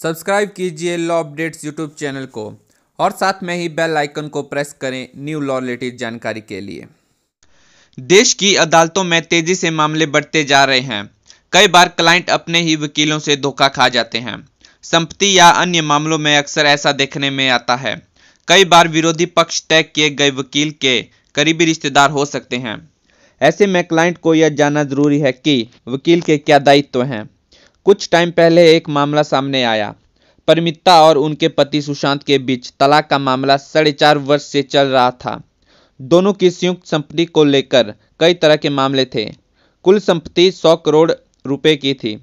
subscribe कीजिए law updates YouTube channel को और साथ में ही बेल आइकन को प्रेस करें न्यू लॉ रिलेटेड जानकारी के लिए देश की अदालतों में तेजी से मामले बढ़ते जा रहे हैं कई बार क्लाइंट अपने ही वकीलों से धोखा खा जाते हैं संपत्ति या अन्य मामलों में अक्सर ऐसा देखने में आता है कई बार विरोधी पक्ष तय किए गए वकील के करीबी रिश्तेदार हो सकते हैं ऐसे में क्लाइंट को यह जानना जरूरी है कि वकील के क्या दायित्व हैं कुछ टाइम पहले एक मामला सामने आया परमिता और उनके पति सुशांत के बीच तलाक का मामला साढ़े चार वर्ष से चल रहा था दोनों की संयुक्त संपत्ति को लेकर कई तरह के मामले थे कुल संपत्ति सौ करोड़ रुपए की थी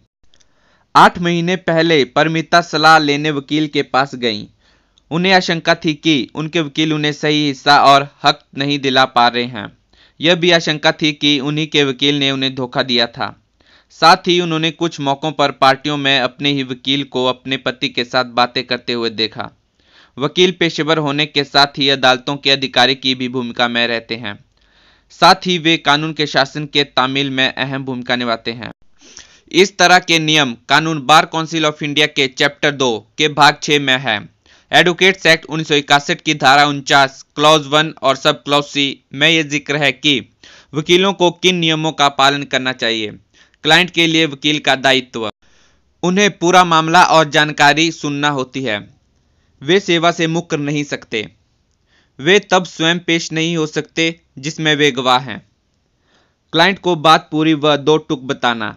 आठ महीने पहले परमिता सलाह लेने वकील के पास गईं उन्हें आशंका थी कि उनके वकील उन्हें सही हिस्सा और हक नहीं दिला पा रहे हैं यह भी आशंका थी कि उन्हीं के वकील ने उन्हें धोखा दिया था साथ ही उन्होंने कुछ मौक़ों पर पार्टियों में अपने ही वकील को अपने पति के साथ बातें करते हुए देखा वकील पेशेवर होने के साथ ही अदालतों के अधिकारी की भी भूमिका में रहते हैं साथ ही वे कानून के शासन के तामील में अहम भूमिका निभाते हैं इस तरह के नियम कानून बार काउंसिल ऑफ इंडिया के चैप्टर दो के भाग छः में है एडवोकेट्स एक्ट उन्नीस की धारा उनचास क्लॉज वन और सब क्लॉज सी में यह जिक्र है कि वकीलों को किन नियमों का पालन करना चाहिए क्लाइंट के लिए वकील का दायित्व उन्हें पूरा मामला और जानकारी सुनना होती है वे सेवा से मुक्त नहीं सकते वे तब स्वयं पेश नहीं हो सकते जिसमें वे गवाह हैं क्लाइंट को बात पूरी व दो टुक बताना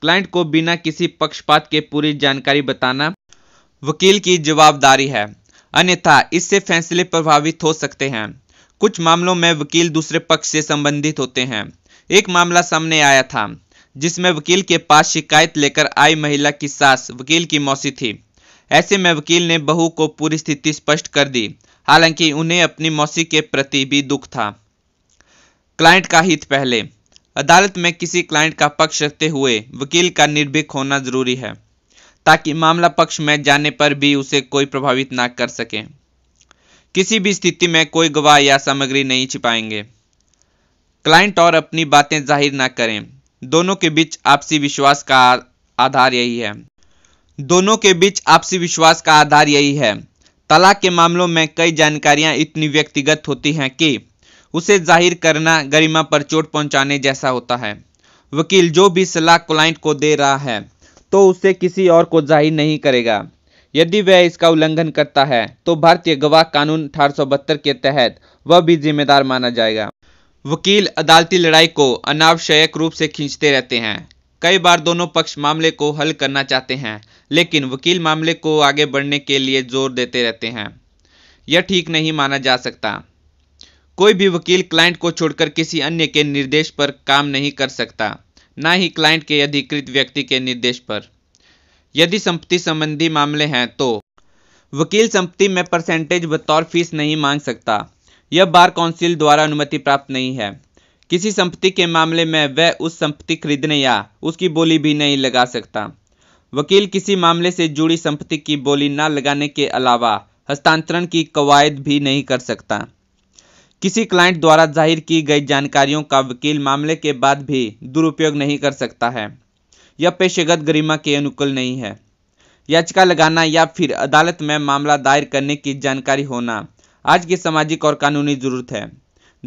क्लाइंट को बिना किसी पक्षपात के पूरी जानकारी बताना वकील की जवाबदारी है अन्यथा इससे फैसले प्रभावित हो सकते हैं कुछ मामलों में वकील दूसरे पक्ष से संबंधित होते हैं एक मामला सामने आया था जिसमें वकील के पास शिकायत लेकर आई महिला की सास वकील की मौसी थी ऐसे में वकील ने बहू को पूरी स्थिति स्पष्ट कर दी हालांकि उन्हें अपनी मौसी के प्रति भी दुख था क्लाइंट का हित पहले अदालत में किसी क्लाइंट का पक्ष रखते हुए वकील का निर्भीक होना जरूरी है ताकि मामला पक्ष में जाने पर भी उसे कोई प्रभावित ना कर सके किसी भी स्थिति में कोई गवाह या सामग्री नहीं छिपाएंगे क्लाइंट और अपनी बातें जाहिर ना करें दोनों के बीच आपसी विश्वास का आधार यही है दोनों के बीच आपसी विश्वास का आधार यही है तलाक के मामलों में कई जानकारियां इतनी व्यक्तिगत होती हैं कि उसे जाहिर करना गरिमा पर चोट पहुंचाने जैसा होता है वकील जो भी सलाह क्लाइंट को दे रहा है तो उसे किसी और को जाहिर नहीं करेगा यदि वह इसका उल्लंघन करता है तो भारतीय गवाह कानून अठारह के तहत वह भी जिम्मेदार माना जाएगा वकील अदालती लड़ाई को अनावश्यक रूप से खींचते रहते हैं कई बार दोनों पक्ष मामले को हल करना चाहते हैं लेकिन वकील मामले को आगे बढ़ने के लिए जोर देते रहते हैं यह ठीक नहीं माना जा सकता कोई भी वकील क्लाइंट को छोड़कर किसी अन्य के निर्देश पर काम नहीं कर सकता ना ही क्लाइंट के अधिकृत व्यक्ति के निर्देश पर यदि संपत्ति संबंधी मामले हैं तो वकील संपत्ति में परसेंटेज बतौर फीस नहीं मांग सकता यह बार काउंसिल द्वारा अनुमति प्राप्त नहीं है किसी संपत्ति के मामले में वह उस संपत्ति खरीदने या उसकी बोली भी नहीं लगा सकता वकील किसी मामले से जुड़ी संपत्ति की बोली न लगाने के अलावा हस्तांतरण की कवायद भी नहीं कर सकता किसी क्लाइंट द्वारा जाहिर की गई जानकारियों का वकील मामले के बाद भी दुरुपयोग नहीं कर सकता है यह पेशेगत गरिमा के अनुकूल नहीं है याचिका लगाना या फिर अदालत में मामला दायर करने की जानकारी होना आज की सामाजिक और कानूनी जरूरत है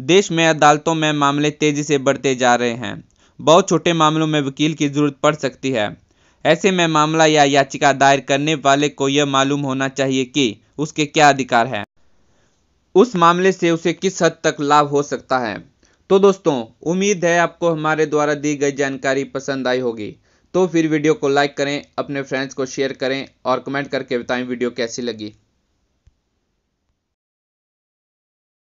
देश में अदालतों में मामले तेजी से बढ़ते जा रहे हैं बहुत छोटे मामलों में वकील की जरूरत पड़ सकती है ऐसे में मामला या याचिका दायर करने वाले को यह मालूम होना चाहिए कि उसके क्या अधिकार हैं उस मामले से उसे किस हद तक लाभ हो सकता है तो दोस्तों उम्मीद है आपको हमारे द्वारा दी गई जानकारी पसंद आई होगी तो फिर वीडियो को लाइक करें अपने फ्रेंड्स को शेयर करें और कमेंट करके बताएं वीडियो कैसी लगी